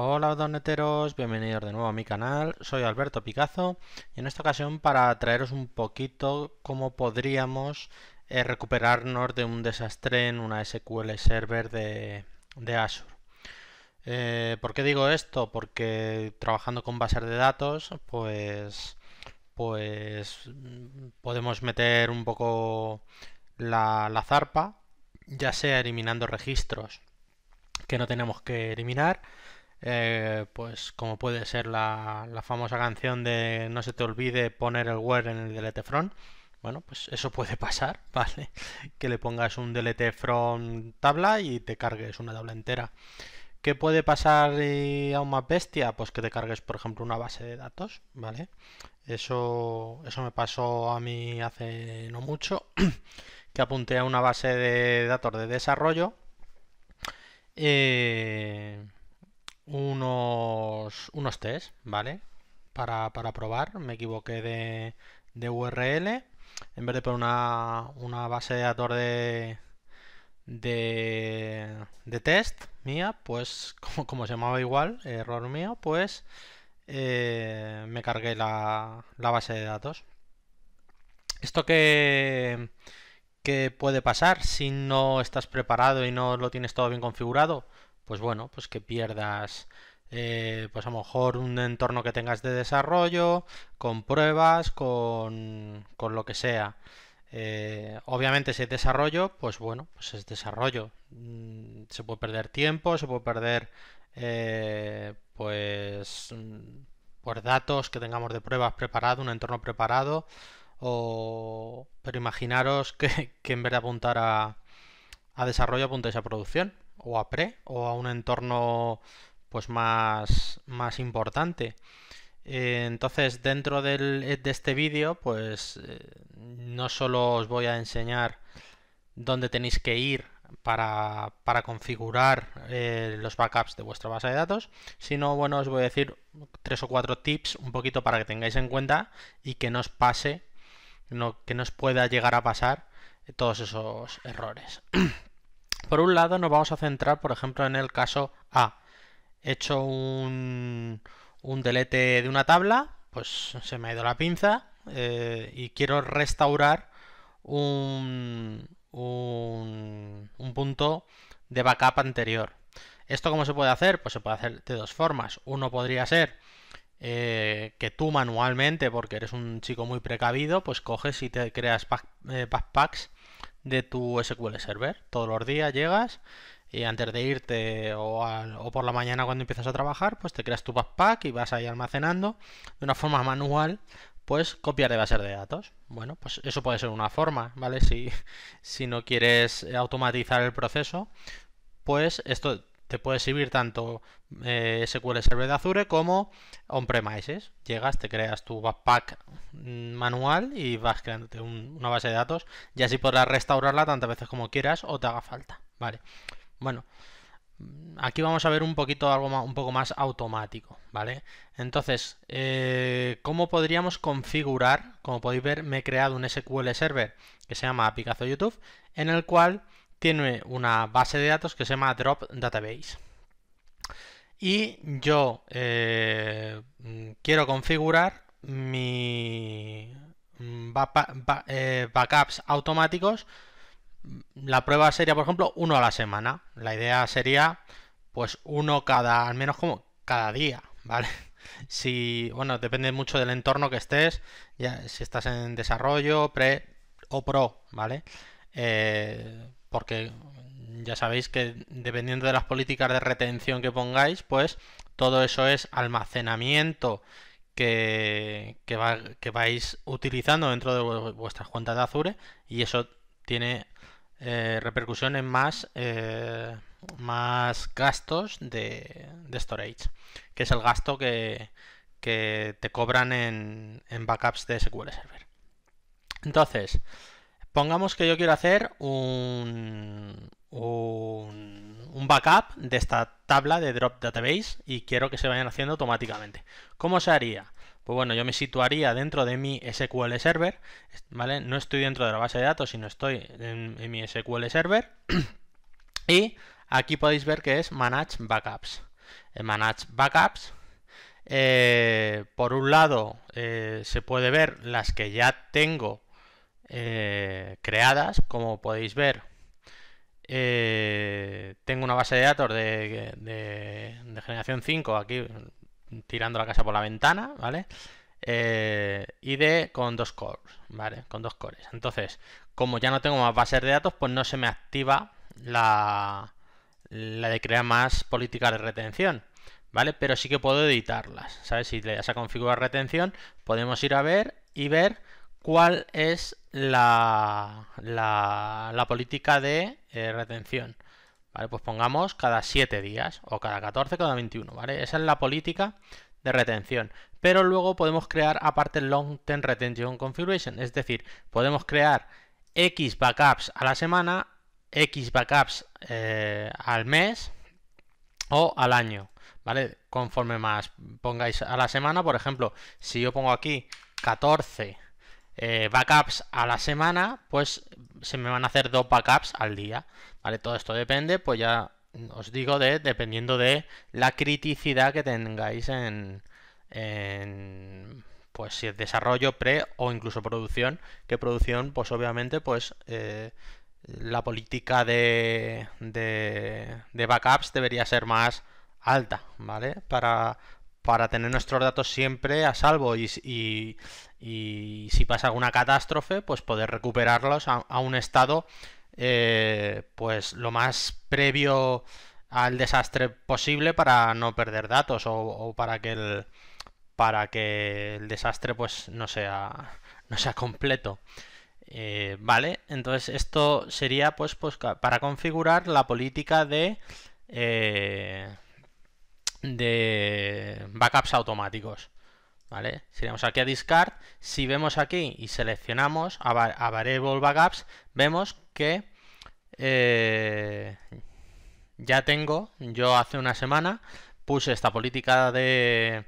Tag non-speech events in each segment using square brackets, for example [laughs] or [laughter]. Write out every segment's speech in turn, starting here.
Hola doneteros, bienvenidos de nuevo a mi canal, soy Alberto Picazo y en esta ocasión para traeros un poquito cómo podríamos eh, recuperarnos de un desastre en una SQL Server de, Azure. Eh, ¿Por qué digo esto? Porque trabajando con bases de datos, pues, pues mm, podemos meter un poco la, la zarpa, ya sea eliminando registros que no tenemos que eliminar, eh, pues como puede ser la, famosa canción de no se te olvide poner el word en el delete from. Bueno, pues eso puede pasar, [laughs] ¿vale? Que le pongas un delete from tabla y te cargues una tabla entera. ¿Qué puede pasar eh, a una bestia? Pues que te cargues, por ejemplo, una base de datos, ¿vale? Eso, eso me pasó a mí hace no mucho, [clears throat] que apunté a una base de datos de desarrollo. Eh, unos, test, ¿vale? Para, probar, me equivoqué de, de URL. En vez de poner una, base de datos de, de, test mía, pues [laughs] como, se llamaba igual, error mío, pues eh, me cargué la, la, base de datos. Esto que, que puede pasar si no estás preparado y no lo tienes todo bien configurado, pues bueno, pues que pierdas eh, pues a lo mejor un entorno que tengas de desarrollo, con pruebas, con, con lo que sea. Eh, obviamente si es desarrollo, pues bueno, pues es desarrollo. Mm, se puede perder tiempo, se puede perder eh, pues, mm, por pues datos que tengamos de pruebas preparado, un entorno preparado. O... Pero imaginaros [laughs] que, que en vez de apuntar a, a desarrollo apuntáis a producción o a pre o a un entorno pues más, más importante. Eh, entonces dentro eh, de este vídeo pues eh, no solo os voy a enseñar dónde tenéis que ir para, para configurar los backups de vuestra base de datos, sino bueno os voy a decir tres o cuatro tips un poquito para que tengáis en cuenta y que no os pase, no, que no os pueda llegar a pasar todos esos errores. [clears throat] Por un lado nos vamos a centrar, por ejemplo, en el caso A. He hecho un, delete de una tabla, pues se me ha ido la pinza eh, y quiero restaurar un, un, punto de backup anterior. ¿Esto cómo se puede hacer? Pues se puede hacer de dos formas. Uno podría ser eh, que tú manualmente, porque eres un chico muy precavido, pues coges y te creas eh, packs de tu SQL Server. Todos los días llegas y antes de irte o, por la mañana cuando empiezas a trabajar, pues te creas tu backpack y vas ahí almacenando de una forma manual, pues copiar de base de datos. Bueno, pues eso puede ser una forma, ¿vale? Si, [laughs] si no quieres automatizar el proceso, pues esto te puede servir tanto eh, SQL Server de Azure como on-premises. Llegas, te creas tu backpack mm, manual y vas creándote una base de datos y así podrás restaurarla tantas veces como quieras o te haga falta. Vale. Bueno, aquí vamos a ver un poquito algo más, un poco más automático, ¿vale? Entonces, eh, ¿cómo podríamos configurar? Como podéis ver, me he creado un SQL Server que se llama Picazo YouTube, en el cual tiene una base de datos que se llama Drop Database. Y yo eh, quiero configurar mi mm, eh, backups automáticos. La prueba sería, por ejemplo, uno a la semana. La idea sería, pues, uno cada, al menos como cada día, ¿vale? [laughs] Si, bueno, depende mucho del entorno que estés, ya, si estás en desarrollo, pre o pro, ¿vale? Eh, porque ya sabéis que dependiendo de las políticas de retención que pongáis, pues todo eso es almacenamiento que, que, vais utilizando dentro de vuestras cuentas de Azure y eso tiene eh, repercusiones más, eh, más gastos de, de, storage, que es el gasto que, que te cobran en, en backups de SQL Server. Entonces, Pongamos que yo quiero hacer un, un, backup de esta tabla de Drop Database y quiero que se vayan haciendo automáticamente. ¿Cómo se haría? Pues bueno, yo me situaría dentro de mi SQL Server, ¿vale? No estoy dentro de la base de datos, sino estoy en, mi SQL Server. [clears throat] y aquí podéis ver que es Manage Backups. En eh, Manage Backups, eh, por un lado, eh, se puede ver las que ya tengo eh, creadas, como podéis ver. Eh, tengo una base de datos de, generación 5 aquí tirando la casa por la ventana, ¿vale? Eh, y de con dos cores, ¿vale? Con dos cores. Entonces, como ya no tengo más bases de datos, pues no se me activa la, la de crear más políticas de retención. ¿Vale? Pero sí que puedo editarlas. ¿Sabes? Si le das a configurar retención, podemos ir a ver y ver cuál es la, política de eh, retención. ¿Vale? Pues pongamos cada 7 días o cada 14, cada 21, ¿vale? Esa es la política de retención. Pero luego podemos crear aparte Long Term Retention Configuration, es decir, podemos crear X backups a la semana, X backups eh, al mes o al año, ¿vale? Conforme más pongáis a la semana, por ejemplo, si yo pongo aquí 14 eh, backups a la semana, pues se me van a hacer dos backups al día. ¿Vale? Todo esto depende, pues ya os digo, de dependiendo de la criticidad que tengáis en, pues si es desarrollo, pre o incluso producción, que producción, pues obviamente, pues eh, la política de, de, de, backups debería ser más alta, ¿vale? Para, para tener nuestros datos siempre a salvo y, si pasa alguna catástrofe, pues poder recuperarlos a, un estado eh, pues lo más previo al desastre posible para no perder datos o, para que el para que el desastre pues no sea no sea completo. Eh, vale, entonces esto sería pues, pues para configurar la política de eh, de backups automáticos. ¿Vale? Si vamos aquí a Discard, si vemos aquí y seleccionamos a, Variable Backups, vemos que eh, ya tengo, yo hace una semana puse esta política de,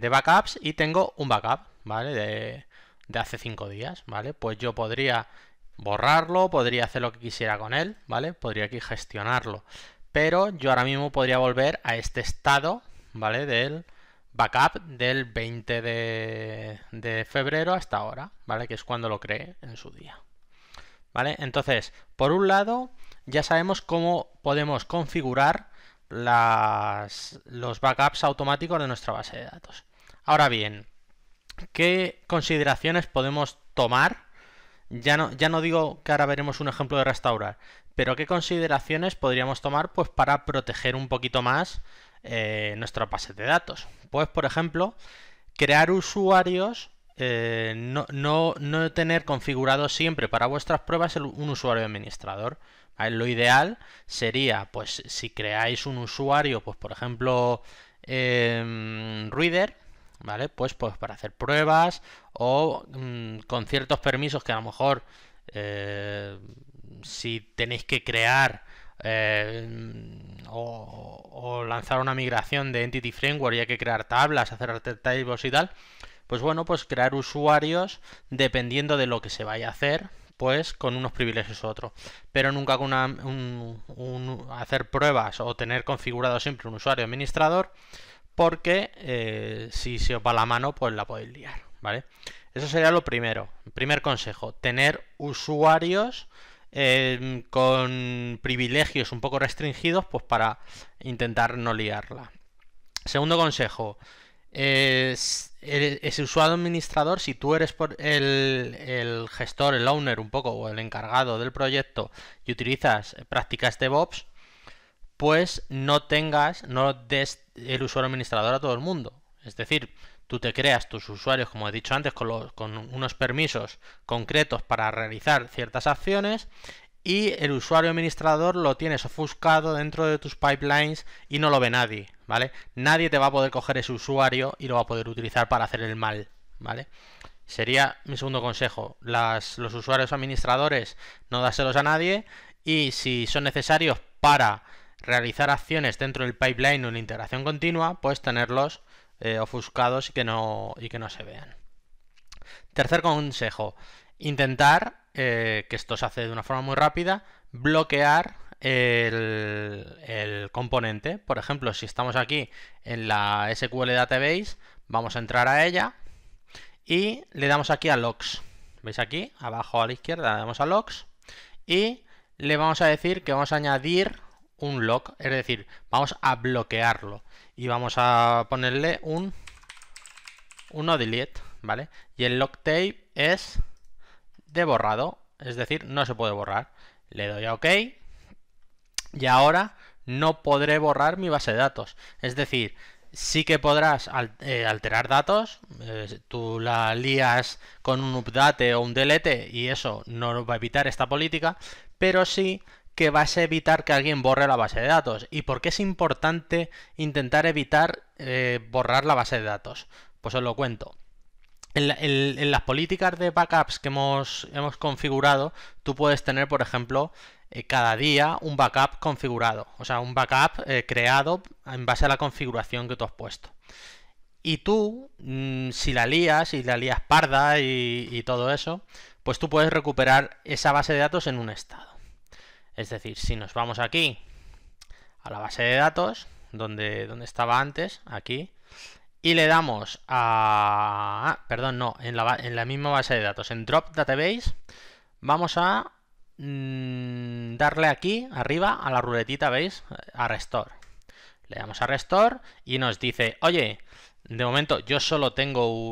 backups y tengo un backup, ¿vale? De, hace 5 días, ¿vale? Pues yo podría borrarlo, podría hacer lo que quisiera con él, ¿vale? Podría aquí gestionarlo pero yo ahora mismo podría volver a este estado, ¿vale? Del backup del 20 de, febrero hasta ahora, ¿vale? Que es cuando lo cree en su día. ¿Vale? Entonces, por un lado, ya sabemos cómo podemos configurar los backups automáticos de nuestra base de datos. Ahora bien, ¿qué consideraciones podemos tomar ya no, digo que ahora veremos un ejemplo de restaurar, pero qué consideraciones podríamos tomar pues, para proteger un poquito más eh, nuestra base de datos. Pues, por ejemplo, crear usuarios, eh, no, tener configurado siempre para vuestras pruebas un usuario administrador. Lo ideal sería, pues, si creáis un usuario, pues, por ejemplo, eh, Reader, ¿vale? Pues, pues para hacer pruebas o mm, con ciertos permisos que a lo mejor eh, si tenéis que crear eh, o, lanzar una migración de Entity Framework y hay que crear tablas, hacer tables y tal, pues bueno, pues crear usuarios dependiendo de lo que se vaya a hacer, pues con unos privilegios u otros. Pero nunca con una, hacer pruebas o tener configurado siempre un usuario administrador porque eh, si se os va la mano, pues la podéis liar, ¿vale? Eso sería lo primero. Primer consejo, tener usuarios em, con privilegios un poco restringidos, pues para intentar no liarla. Segundo consejo, es ese usuario administrador, si tú eres el, el, gestor, el owner un poco, o el encargado del proyecto y utilizas prácticas DevOps, pues no tengas, no des el usuario administrador a todo el mundo. Es decir, tú te creas tus usuarios, como he dicho antes, con, unos permisos concretos para realizar ciertas acciones y el usuario administrador lo tienes ofuscado dentro de tus pipelines y no lo ve nadie, ¿vale? Nadie te va a poder coger ese usuario y lo va a poder utilizar para hacer el mal, ¿vale? Sería mi segundo consejo, las, los usuarios administradores no dáselos a nadie y si son necesarios para realizar acciones dentro del pipeline o en integración continua, pues tenerlos eh, ofuscados y que, no, que no se vean. Tercer consejo, intentar, eh, que esto se hace de una forma muy rápida, bloquear el, el, componente. Por ejemplo, si estamos aquí en la SQL Database, vamos a entrar a ella y le damos aquí a logs. ¿Veis aquí? Abajo a la izquierda le damos a logs y le vamos a decir que vamos a añadir un lock, es decir, vamos a bloquearlo y vamos a ponerle un no delete, ¿vale? Y el lock tape es de borrado, es decir, no se puede borrar. Le doy a OK y ahora no podré borrar mi base de datos. Es decir, sí que podrás eh, alterar datos, eh, tú la lías con un update o un delete y eso no va a evitar esta política, pero sí que vas a evitar que alguien borre la base de datos. ¿Y por qué es importante intentar evitar eh, borrar la base de datos? Pues os lo cuento. En, las políticas de backups que hemos, hemos configurado, tú puedes tener, por ejemplo, eh, cada día un backup configurado, o sea, un backup eh, creado en base a la configuración que tú has puesto. Y tú, mm, si la lías, si la lías parda y todo eso, pues tú puedes recuperar esa base de datos en un estado. Es decir, si nos vamos aquí a la base de datos, donde, donde estaba antes, aquí, y le damos a... Ah, perdón, no, en la, misma base de datos, en Drop Database, vamos a mm, darle aquí arriba a la ruletita, ¿veis? A Restore. Le damos a Restore y nos dice, oye, de momento yo solo tengo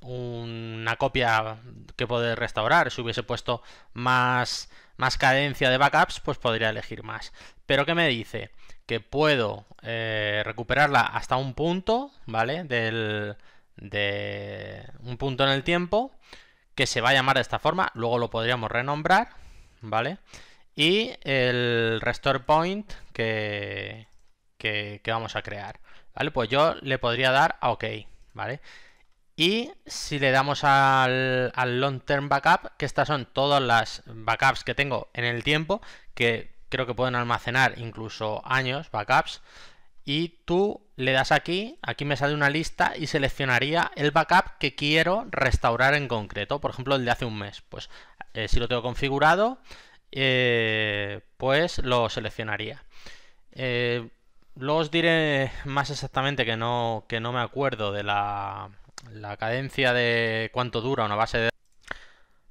una copia que poder restaurar. Si hubiese puesto más más cadencia de backups, pues podría elegir más. Pero ¿qué me dice? Que puedo eh, recuperarla hasta un punto, ¿vale? Del, de un punto en el tiempo, que se va a llamar de esta forma, luego lo podríamos renombrar, ¿vale? Y el restore point que, que, que vamos a crear, ¿vale? Pues yo le podría dar a OK, ¿vale? Y si le damos al, long term backup, que estas son todas las backups que tengo en el tiempo, que creo que pueden almacenar incluso años backups. Y tú le das aquí, aquí me sale una lista y seleccionaría el backup que quiero restaurar en concreto. Por ejemplo, el de hace un mes. Pues eh, si lo tengo configurado, eh, pues lo seleccionaría. Eh, luego os diré más exactamente que no, que no me acuerdo de la, la cadencia de cuánto dura una base de datos.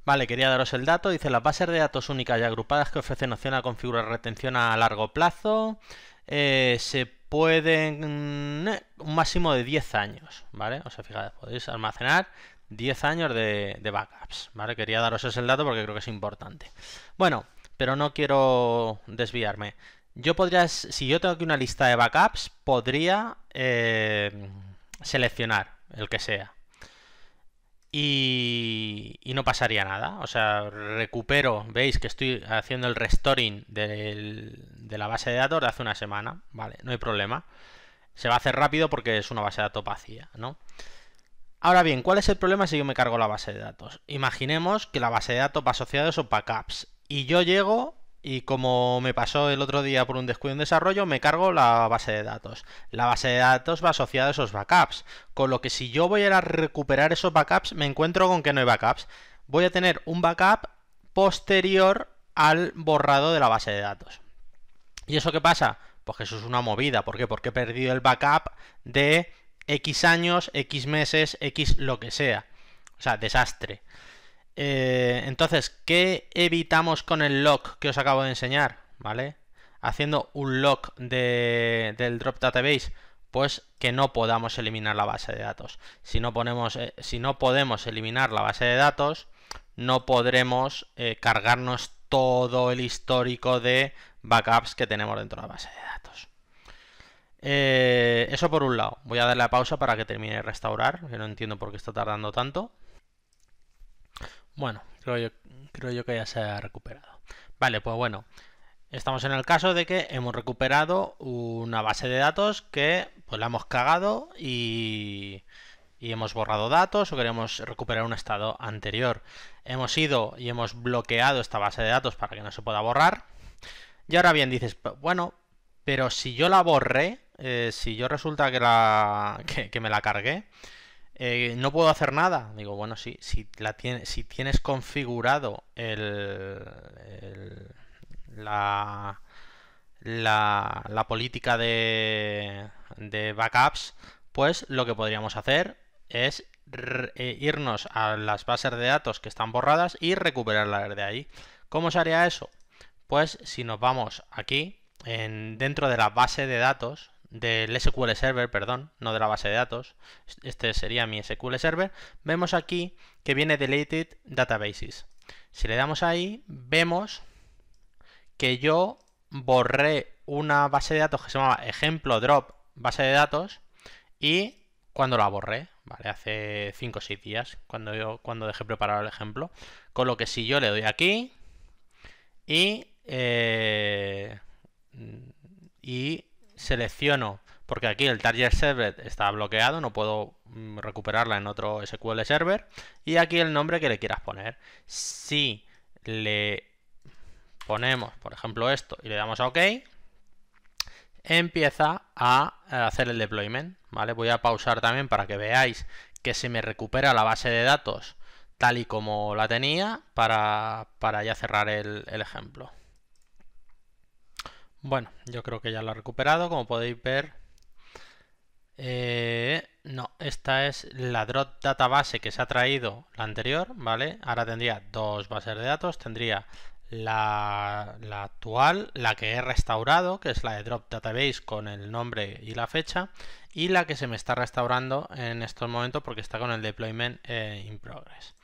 Vale, quería daros el dato. Dice las bases de datos únicas y agrupadas que ofrecen opción a configurar retención a largo plazo. Eh, se pueden... Mm, eh, un máximo de 10 años, ¿vale? O sea, fijad, podéis almacenar 10 años de, backups, ¿vale? Quería daros ese dato porque creo que es importante. Bueno, pero no quiero desviarme. Yo podría, si yo tengo aquí una lista de backups, podría eh, seleccionar el que sea. Y, y, no pasaría nada. O sea, recupero, veis que estoy haciendo el restoring de la base de datos de hace una semana, ¿vale? No hay problema. Se va a hacer rápido porque es una base de datos vacía, ¿no? Ahora bien, ¿cuál es el problema si yo me cargo la base de datos? Imaginemos que la base de datos va asociada a esos backups y yo llego y como me pasó el otro día por un descuido en desarrollo, me cargo la base de datos. La base de datos va asociada a esos backups, con lo que si yo voy a, ir a recuperar esos backups, me encuentro con que no hay backups. Voy a tener un backup posterior al borrado de la base de datos. ¿Y eso qué pasa? Pues que eso es una movida. ¿Por qué? Porque he perdido el backup de X años, X meses, X lo que sea. O sea, desastre. Eh, entonces, ¿qué evitamos con el lock que os acabo de enseñar? ¿Vale? Haciendo un lock del drop database, pues que no podamos eliminar la base de datos. Si no, ponemos, eh, si no podemos eliminar la base de datos, no podremos eh, cargarnos todo el histórico de backups que tenemos dentro de la base de datos. eso por un lado. Voy a darle la pausa para que termine de restaurar, que no entiendo por qué está tardando tanto. Bueno, creo yo, creo yo que ya se ha recuperado. Vale, pues bueno, estamos en el caso de que hemos recuperado una base de datos que pues la hemos cagado y, y hemos borrado datos o queremos recuperar un estado anterior. Hemos ido y hemos bloqueado esta base de datos para que no se pueda borrar. Y ahora bien, dices, bueno, pero si yo la borré, eh, si yo resulta que, la, que me la cargué, eh, no puedo hacer nada. Digo, bueno, si, tienes configurado la, política de, backups, pues lo que podríamos hacer es eh, irnos a las bases de datos que están borradas y recuperarlas de ahí. ¿Cómo se haría eso? Pues si nos vamos aquí, dentro de la base de datos, del SQL Server, perdón, no de la base de datos, este sería mi SQL Server, vemos aquí que viene Deleted Databases. Si le damos ahí, vemos que yo borré una base de datos que se llamaba ejemplo drop base de datos y cuando la borré, ¿vale? Hace 5 o 6 días, cuando, yo, cuando dejé preparado el ejemplo. Con lo que si yo le doy aquí y... Eh, y selecciono, porque aquí el target server está bloqueado, no puedo mm, recuperarla en otro SQL server, y aquí el nombre que le quieras poner. Si le ponemos, por ejemplo, esto y le damos a OK, empieza a eh, hacer el deployment, ¿vale? Voy a pausar también para que veáis que se me recupera la base de datos tal y como la tenía para, ya cerrar el ejemplo. Bueno, yo creo que ya lo ha recuperado, como podéis ver. Eh, no, esta es la drop database que se ha traído la anterior, ¿vale? Ahora tendría dos bases de datos, tendría la, actual, la que he restaurado, que es la de Drop Database con el nombre y la fecha, y la que se me está restaurando en estos momentos porque está con el deployment eh, in progress.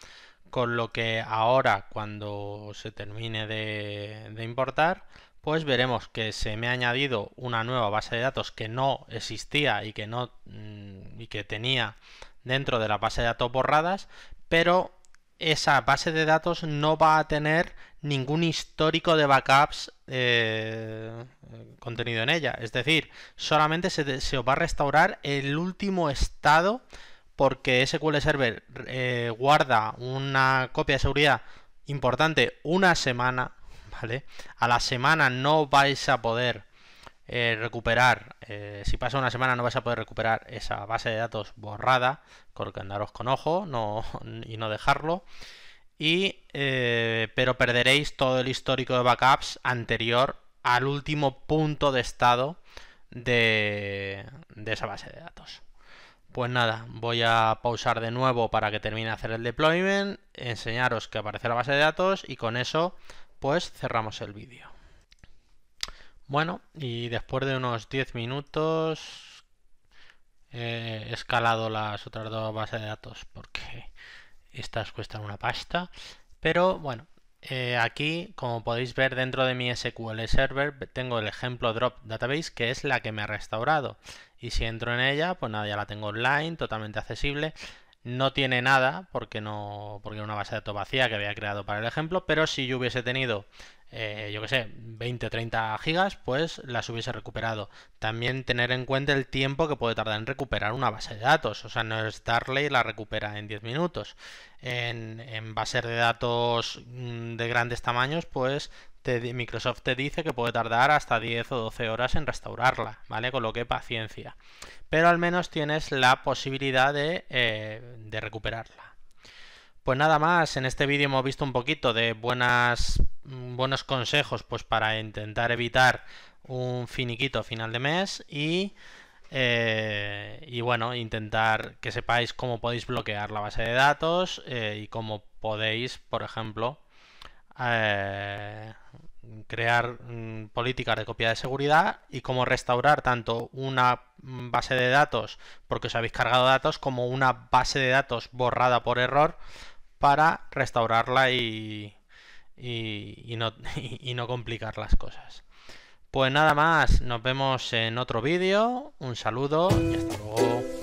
Con lo que ahora, cuando se termine de importar, pues veremos que se me ha añadido una nueva base de datos que no existía y que no mm, y que tenía dentro de la base de datos borradas, pero esa base de datos no va a tener ningún histórico de backups eh, eh, contenido en ella. Es decir, solamente se, va a restaurar el último estado porque SQL Server eh, guarda una copia de seguridad importante una semana a la semana no vais a poder eh, recuperar, eh, si pasa una semana no vais a poder recuperar esa base de datos borrada, que andaros con ojo [laughs] y no dejarlo. Eh, pero perderéis todo el histórico de backups anterior al último punto de estado de, de esa base de datos. Pues nada, voy a pausar de nuevo para que termine de hacer el deployment, enseñaros que aparece la base de datos y con eso pues cerramos el vídeo. Bueno, y después de unos 10 minutos eh, he escalado las otras dos bases de datos porque estas cuestan una pasta. Pero bueno, eh, aquí como podéis ver dentro de mi SQL Server tengo el ejemplo Drop Database que es la que me ha restaurado. Y si entro en ella, pues nada, ya la tengo online, totalmente accesible. No tiene nada porque no porque era una base de datos vacía que había creado para el ejemplo, pero si yo hubiese tenido, eh, yo que sé, 20 o 30 gigas, pues las hubiese recuperado. También tener en cuenta el tiempo que puede tardar en recuperar una base de datos, o sea, no es darle y la recupera en 10 minutos. En, en bases de datos mm, de grandes tamaños, pues Microsoft te dice que puede tardar hasta 10 o 12 horas en restaurarla, ¿vale? Con lo que paciencia. Pero al menos tienes la posibilidad eh, de, recuperarla. Pues nada más, en este vídeo hemos visto un poquito de buenas, buenos consejos pues para intentar evitar un finiquito final de mes y, eh, y bueno, intentar que sepáis cómo podéis bloquear la base de datos eh, y cómo podéis, por ejemplo, eh, crear mm, políticas de copia de seguridad y cómo restaurar tanto una mm, base de datos porque os habéis cargado datos como una base de datos borrada por error para restaurarla y, y, no, [laughs] y no complicar las cosas. Pues nada más, nos vemos en otro vídeo, un saludo y hasta luego.